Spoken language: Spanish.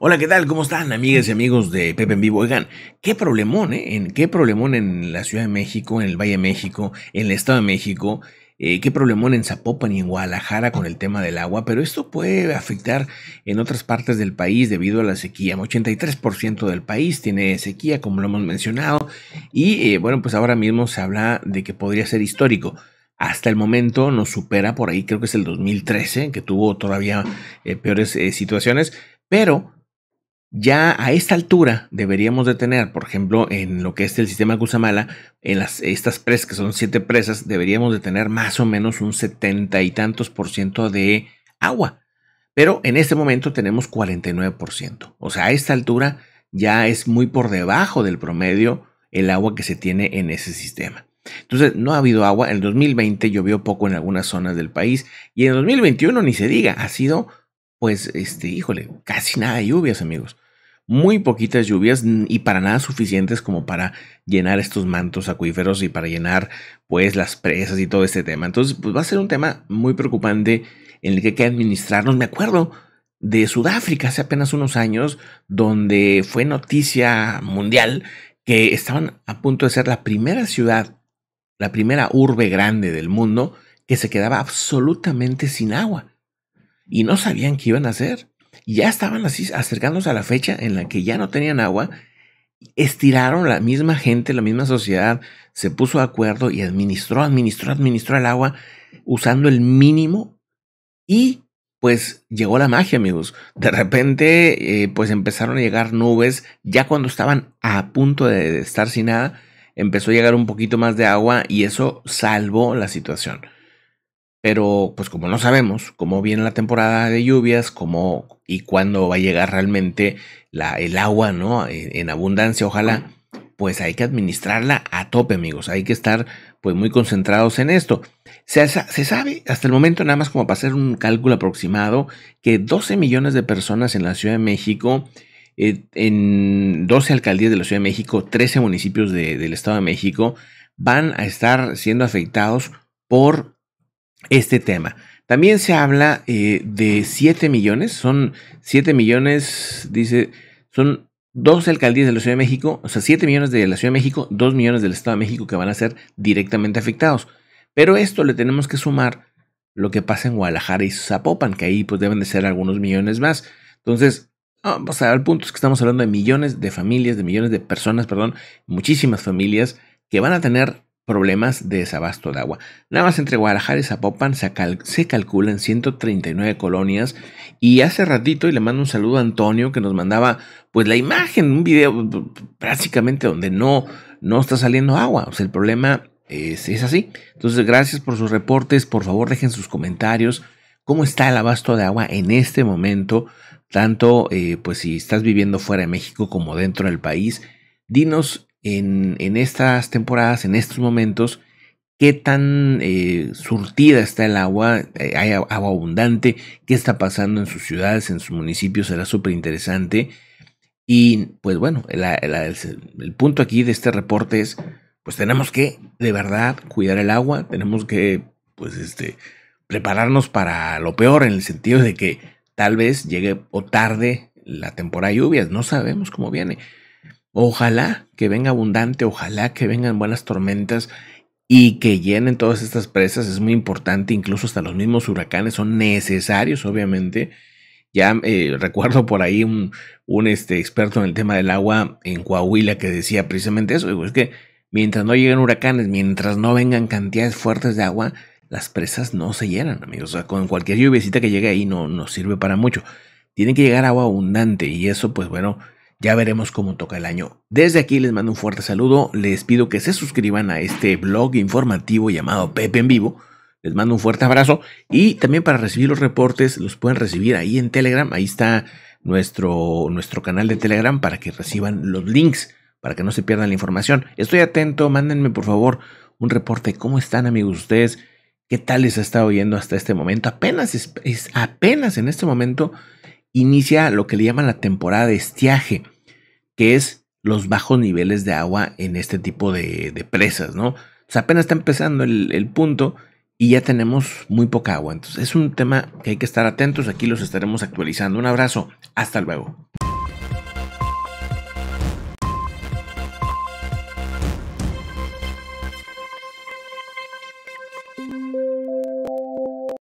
Hola, ¿qué tal? ¿Cómo están, amigas y amigos de Pepe en Vivo? Oigan, qué problemón, ¿eh? ¿En qué problemón en la Ciudad de México, en el Valle de México, en el Estado de México? Eh, qué problemón en Zapopan y en Guadalajara con el tema del agua, pero esto puede afectar en otras partes del país debido a la sequía. 83% del país tiene sequía, como lo hemos mencionado, y eh, bueno, pues ahora mismo se habla de que podría ser histórico. Hasta el momento nos supera por ahí, creo que es el 2013, que tuvo todavía eh, peores situaciones, pero ya a esta altura deberíamos de tener, por ejemplo, en lo que es el sistema Guzamala, en las, estas presas, que son siete presas, deberíamos de tener más o menos un setenta y tantos por ciento de agua. Pero en este momento tenemos 49%. O sea, a esta altura ya es muy por debajo del promedio el agua que se tiene en ese sistema. Entonces, no ha habido agua. En 2020 llovió poco en algunas zonas del país y en 2021 ni se diga, ha sido pues este, híjole, casi nada de lluvias, amigos muy poquitas lluvias mm, y para nada suficientes como para llenar estos mantos acuíferos y para llenar pues las presas y todo este tema. Entonces pues va a ser un tema muy preocupante en el que hay que administrarnos. Me acuerdo de Sudáfrica hace apenas unos años donde fue noticia mundial que estaban a punto de ser la primera ciudad, la primera urbe grande del mundo que se quedaba absolutamente sin agua y no sabían qué iban a hacer ya estaban así acercándose a la fecha en la que ya no tenían agua, estiraron la misma gente, la misma sociedad, se puso de acuerdo y administró, administró, administró el agua usando el mínimo y pues llegó la magia, amigos. De repente, eh, pues empezaron a llegar nubes, ya cuando estaban a punto de estar sin nada, empezó a llegar un poquito más de agua y eso salvó la situación. Pero pues como no sabemos cómo viene la temporada de lluvias, cómo y cuándo va a llegar realmente el agua, ¿no? En, abundancia, ojalá, pues hay que administrarla a tope, amigos. Hay que estar pues muy concentrados en esto. Se, se sabe hasta el momento, nada más como para hacer un cálculo aproximado, que 12 millones de personas en la Ciudad de México eh, en 12 alcaldías de la Ciudad de México, 13 municipios del Estado de México, van a estar siendo afectados por este tema. También se habla eh, de 7 millones, son 7 millones, dice, son dos alcaldías de la Ciudad de México, o sea, 7 millones de la Ciudad de México, 2 millones del Estado de México que van a ser directamente afectados. Pero esto le tenemos que sumar lo que pasa en Guadalajara y Zapopan, que ahí pues deben de ser algunos millones más. Entonces, vamos a el punto es que estamos hablando de millones de familias, de millones de personas, perdón, muchísimas familias que van a tener problemas de desabasto de agua. Nada más entre Guadalajara y Zapopan se, calculan 139 colonias y hace ratito, y le mando un saludo a Antonio que nos mandaba pues la imagen, un video prácticamente donde no, no está saliendo agua, o sea, el problema es, así. Entonces, gracias por sus reportes, por favor dejen sus comentarios, cómo está el abasto de agua en este momento, tanto eh, pues si estás viviendo fuera de México como dentro del país, dinos en, estas temporadas, en estos momentos, qué tan eh, surtida está el agua, eh, hay agua abundante, qué está pasando en sus ciudades, en sus municipios, será súper interesante. Y pues bueno, el, punto aquí de este reporte es, pues tenemos que de verdad cuidar el agua, tenemos que pues este, prepararnos para lo peor en el sentido de que tal vez llegue o tarde la temporada de lluvias, no sabemos cómo viene. Ojalá que venga abundante, ojalá que vengan buenas tormentas y que llenen todas estas presas. Es muy importante, incluso hasta los mismos huracanes son necesarios, obviamente. Ya eh, recuerdo por ahí un, este, experto en el tema del agua en Coahuila que decía precisamente eso. es que mientras no lleguen huracanes, mientras no vengan cantidades fuertes de agua, las presas no se llenan, amigos. O sea, con cualquier lluvia que llegue ahí no, no sirve para mucho. Tiene que llegar agua abundante y eso, pues bueno, ya veremos cómo toca el año. Desde aquí les mando un fuerte saludo, les pido que se suscriban a este blog informativo llamado Pepe en Vivo. Les mando un fuerte abrazo y también para recibir los reportes los pueden recibir ahí en Telegram. Ahí está nuestro, nuestro canal de Telegram para que reciban los links, para que no se pierdan la información. Estoy atento, mándenme por favor un reporte. ¿Cómo están amigos ustedes? ¿Qué tal les ha estado yendo hasta este momento? Apenas, es, apenas en este momento inicia lo que le llaman la temporada de estiaje, que es los bajos niveles de agua en este tipo de, presas, ¿no? O sea, apenas está empezando el, el, punto y ya tenemos muy poca agua. Entonces es un tema que hay que estar atentos. Aquí los estaremos actualizando. Un abrazo. Hasta luego.